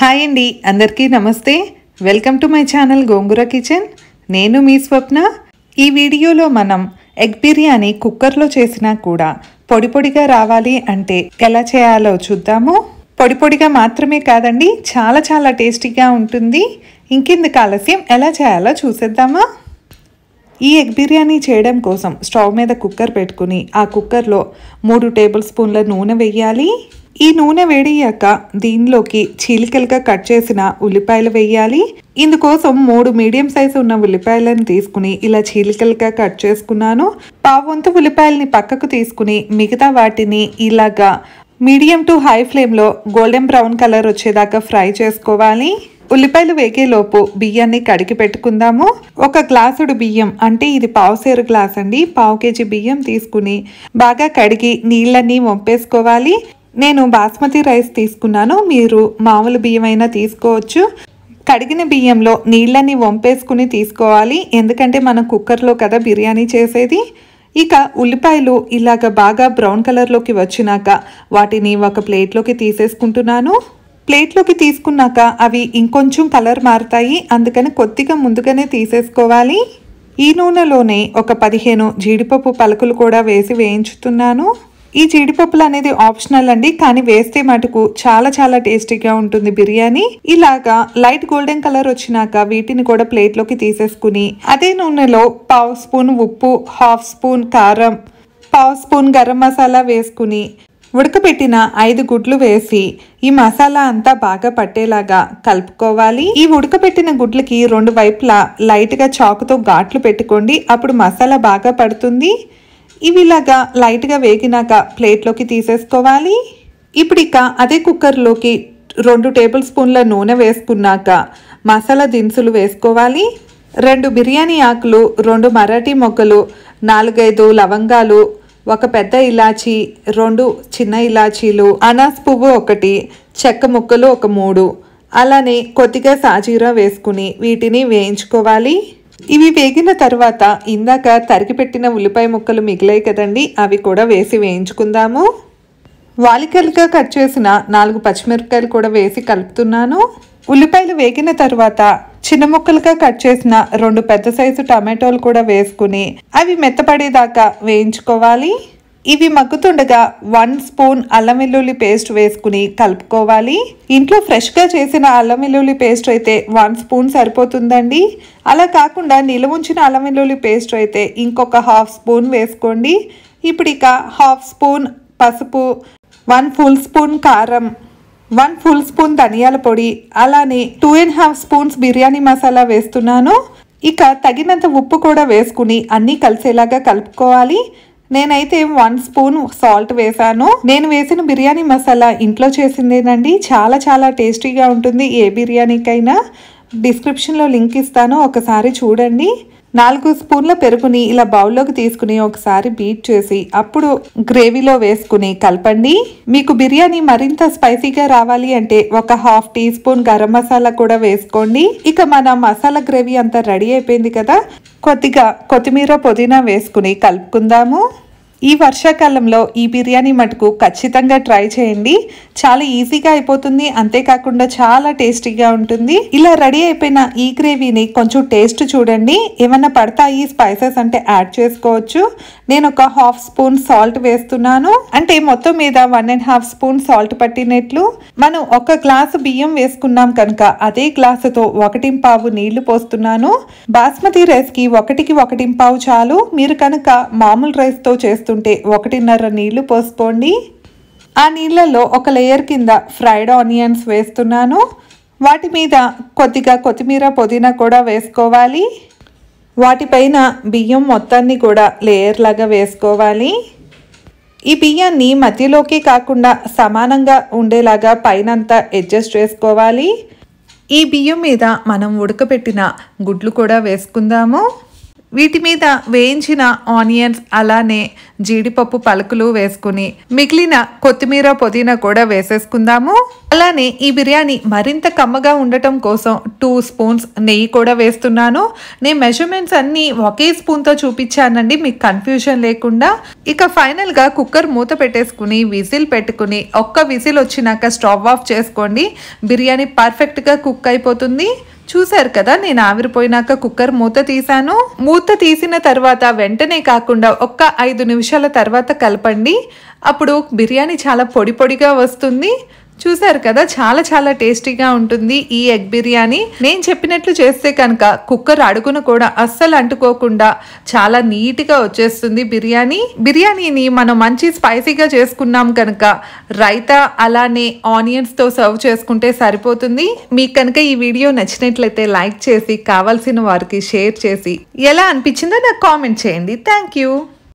hi అండి అందరికీ నమస్తే welcome to my channel Gongura kitchen నేను మీ స్వప్న ఈ వీడియోలో మనం ఎగ్ బిర్యానీ కుక్కర్లో చేసినా కూడా పొడి పొడిగా రావాలి అంటే ఎలా చేయాలో చూద్దాము పొడి పొడిగా మాత్రమే కాదండి చాలా చాలా టేస్టీగా ఉంటుంది ఇంకెందుకు ఆలస్యం ఎలా చేయాలో చూసేద్దామా ఈ ఎగ్ బిర్యానీ చేయడం కోసం స్టవ్ మీద కుక్కర్ పెట్టుకుని ఆ కుక్కర్లో మూడు టేబుల్ స్పూన్ల నూనె వెయ్యాలి ఈ నూనె వేడయ్యాక దీనిలోకి చీలికలుగా కట్ చేసిన ఉల్లిపాయలు వేయాలి ఇందుకోసం మూడు మీడియం సైజు ఉన్న ఉల్లిపాయలను తీసుకుని ఇలా చీలికలుగా కట్ చేసుకున్నాను పావంతు ఉల్లిపాయలని పక్కకు తీసుకుని మిగతా వాటిని ఇలాగా మీడియం టు హై ఫ్లేమ్లో గోల్డెన్ బ్రౌన్ కలర్ వచ్చేదాకా ఫ్రై చేసుకోవాలి ఉల్లిపాయలు వేగేలోపు బియ్యాన్ని కడిగి పెట్టుకుందాము ఒక గ్లాసుడు బియ్యం అంటే ఇది పావు సేరు గ్లాస్ అండి పావు కేజీ బియ్యం తీసుకుని బాగా కడిగి నీళ్ళన్నీ వంపేసుకోవాలి నేను బాస్మతి రైస్ తీసుకున్నాను మీరు మామూలు బియ్యమైనా తీసుకోవచ్చు కడిగిన బియ్యంలో నీళ్ళని వంపేసుకుని తీసుకోవాలి ఎందుకంటే మనం కుక్కర్లో కదా బిర్యానీ చేసేది ఇక ఉల్లిపాయలు ఇలాగ బాగా బ్రౌన్ కలర్లోకి వచ్చినాక వాటిని ఒక ప్లేట్లోకి తీసేసుకుంటున్నాను ప్లేట్లోకి తీసుకున్నాక అవి ఇంకొంచెం కలర్ మారుతాయి అందుకని కొద్దిగా ముందుగానే తీసేసుకోవాలి ఈ నూనెలోనే ఒక పదిహేను జీడిపప్పు పలుకులు కూడా వేసి వేయించుతున్నాను ఈ జీడిపప్పులు అనేది ఆప్షనల్ అండి కానీ వేస్తే మటుకు చాలా చాలా టేస్టీగా ఉంటుంది బిర్యానీ ఇలాగా లైట్ గోల్డెన్ కలర్ వచ్చినాక వీటిని కూడా ప్లేట్లోకి తీసేసుకుని అదే నూనెలో పావు స్పూన్ ఉప్పు హాఫ్ స్పూన్ కారం పావు స్పూన్ గరం మసాలా వేసుకుని ఉడకబెట్టిన ఐదు గుడ్లు వేసి ఈ మసాలా అంతా బాగా పట్టేలాగా కలుపుకోవాలి ఈ ఉడకబెట్టిన గుడ్లకి రెండు వైపులా లైట్గా చాకుతో ఘాట్లు పెట్టుకోండి అప్పుడు మసాలా బాగా పడుతుంది ఇవి ఇలాగా లైట్గా వేగినాక ప్లేట్లోకి తీసేసుకోవాలి ఇప్పుడు ఇక అదే కుక్కర్లోకి రెండు టేబుల్ స్పూన్ల నూనె వేసుకున్నాక మసాలా దినుసులు వేసుకోవాలి రెండు బిర్యానీ ఆకులు రెండు మరాఠీ మొక్కలు నాలుగైదు లవంగాలు ఒక పెద్ద ఇలాచీ రెండు చిన్న ఇలాచీలు అనాస్ పువ్వు ఒకటి చెక్క ముక్కలు ఒక మూడు అలానే కొద్దిగా సాజీరా వేసుకుని వీటిని వేయించుకోవాలి ఇవి వేగిన తర్వాత ఇందాక తరిగిపెట్టిన ఉల్లిపాయ ముక్కలు మిగిలాయి కదండి అవి కూడా వేసి వేయించుకుందాము వాలికలుగా కట్ చేసిన నాలుగు పచ్చిమిరపకాయలు కూడా వేసి కలుపుతున్నాను ఉల్లిపాయలు వేగిన తర్వాత చిన్న ముక్కలుగా కట్ చేసిన రెండు పెద్ద సైజు టమాటోలు కూడా వేసుకుని అవి మెత్తపడేదాకా వేయించుకోవాలి ఇవి మగ్గుతుండగా వన్ స్పూన్ అల్లం వెల్లుల్లి పేస్ట్ వేసుకుని కలుపుకోవాలి ఇంట్లో ఫ్రెష్గా చేసిన అల్లం వెల్లుల్లి పేస్ట్ అయితే వన్ స్పూన్ సరిపోతుందండి అలా కాకుండా నిలవుంచిన అల్లం వెల్లుల్లి పేస్ట్ అయితే ఇంకొక హాఫ్ స్పూన్ వేసుకోండి ఇప్పుడు ఇక హాఫ్ స్పూన్ పసుపు వన్ ఫుల్ స్పూన్ కారం వన్ ఫుల్ స్పూన్ ధనియాల పొడి అలానే two and half spoons biryani masala వేస్తున్నాను ఇక తగినంత ఉప్పు కూడా వేసుకుని అన్నీ కలిసేలాగా కలుపుకోవాలి నేనైతే వన్ స్పూన్ సాల్ట్ వేసాను నేను వేసిన బిర్యానీ మసాలా ఇంట్లో చేసిందేనండి చాలా చాలా టేస్టీగా ఉంటుంది ఏ బిర్యానీకైనా డిస్క్రిప్షన్లో లింక్ ఇస్తాను ఒకసారి చూడండి నాలుగు స్పూన్ల పెరుగుని ఇలా బౌల్లోకి తీసుకుని ఒకసారి బీట్ చేసి అప్పుడు గ్రేవీలో వేసుకుని కలపండి మీకు బిర్యానీ మరింత స్పైసీగా రావాలి అంటే ఒక half teaspoon garam masala కూడా వేసుకోండి ఇక మన మసాలా గ్రేవీ అంతా రెడీ అయిపోయింది కదా కొద్దిగా కొత్తిమీర పుదీనా వేసుకుని కలుపుకుందాము ఈ వర్షాకాలంలో ఈ బిర్యానీ మటుకు ఖచ్చితంగా ట్రై చేయండి చాలా ఈజీగా అయిపోతుంది అంతేకాకుండా చాలా టేస్టీగా ఉంటుంది ఇలా రెడీ అయిపోయిన ఈ గ్రేవీని కొంచెం టేస్ట్ చూడండి ఏమైనా పడతాయి స్పైసెస్ అంటే యాడ్ చేసుకోవచ్చు నేను ఒక హాఫ్ స్పూన్ సాల్ట్ వేస్తున్నాను అంటే మొత్తం మీద one and half spoon salt పట్టినట్లు మనం ఒక గ్లాసు బియ్యం వేసుకున్నాం కనుక అదే గ్లాసుతో పావు నీళ్లు పోస్తున్నాను బాస్మతి రైస్కి ఒకటికి పావు చాలు మీరు కనుక మామూలు రైస్తో చేస్తున్నారు పెడుతుంటే ఒకటిన్నర నీళ్లు పోసుకోండి ఆ నీళ్ళలో ఒక లేయర్ కింద ఫ్రైడ్ ఆనియన్స్ వేస్తున్నాను వాటి మీద కొద్దిగా కొత్తిమీర పుదీనా కూడా వేసుకోవాలి వాటిపైన బియ్యం మొత్తాన్ని కూడా లేయర్ లాగా వేసుకోవాలి ఈ బియ్యాన్ని మధ్యలోకి కాకుండా సమానంగా ఉండేలాగా పైనంతా అడ్జస్ట్ చేసుకోవాలి ఈ బియ్యం మీద మనం ఉడకపెట్టిన గుడ్లు కూడా వేసుకుందాము వీటి మీద వేయించిన ఆనియన్స్ అలానే జీడిపప్పు పలుకులు వేసుకుని మిగిలిన కొత్తిమీర పుదీనా కూడా వేసేసుకుందాము అలానే ఈ బిర్యానీ మరింత కమ్మగా ఉండటం కోసం టూ స్పూన్స్ నెయ్యి కూడా వేస్తున్నాను నేను మెజర్మెంట్స్ అన్నీ ఒకే స్పూన్తో చూపించానండి మీకు కన్ఫ్యూజన్ లేకుండా ఇక ఫైనల్గా కుక్కర్ మూత పెట్టేసుకుని విజిల్ పెట్టుకుని ఒక్క విజిల్ వచ్చినాక స్టవ్ ఆఫ్ చేసుకోండి బిర్యానీ పర్ఫెక్ట్గా కుక్ అయిపోతుంది చూశారు కదా నేను ఆవిరిపోయినాక కుక్కర్ మూత తీసాను మూత తీసిన తర్వాత వెంటనే కాకుండా ఒక్క ఐదు నిమిషాల తర్వాత కలపండి అప్పుడు బిర్యానీ చాలా పొడి పొడిగా వస్తుంది చూసారు కదా చాలా చాలా టేస్టీగా ఉంటుంది ఈ ఎగ్ బిర్యానీ నేను చెప్పినట్లు చేస్తే కనుక కుక్కర్ అడుగున కూడా అస్సలు అంటుకోకుండా చాలా నీట్గా వచ్చేస్తుంది బిర్యానీ బిర్యానీని మనం మంచి స్పైసీగా చేసుకున్నాం కనుక రైతా అలానే ఆనియన్స్తో సర్వ్ చేసుకుంటే సరిపోతుంది మీకు కనుక ఈ వీడియో నచ్చినట్లయితే లైక్ చేసి కావాల్సిన వారికి షేర్ చేసి ఎలా అనిపించిందో నాకు కామెంట్ చేయండి థ్యాంక్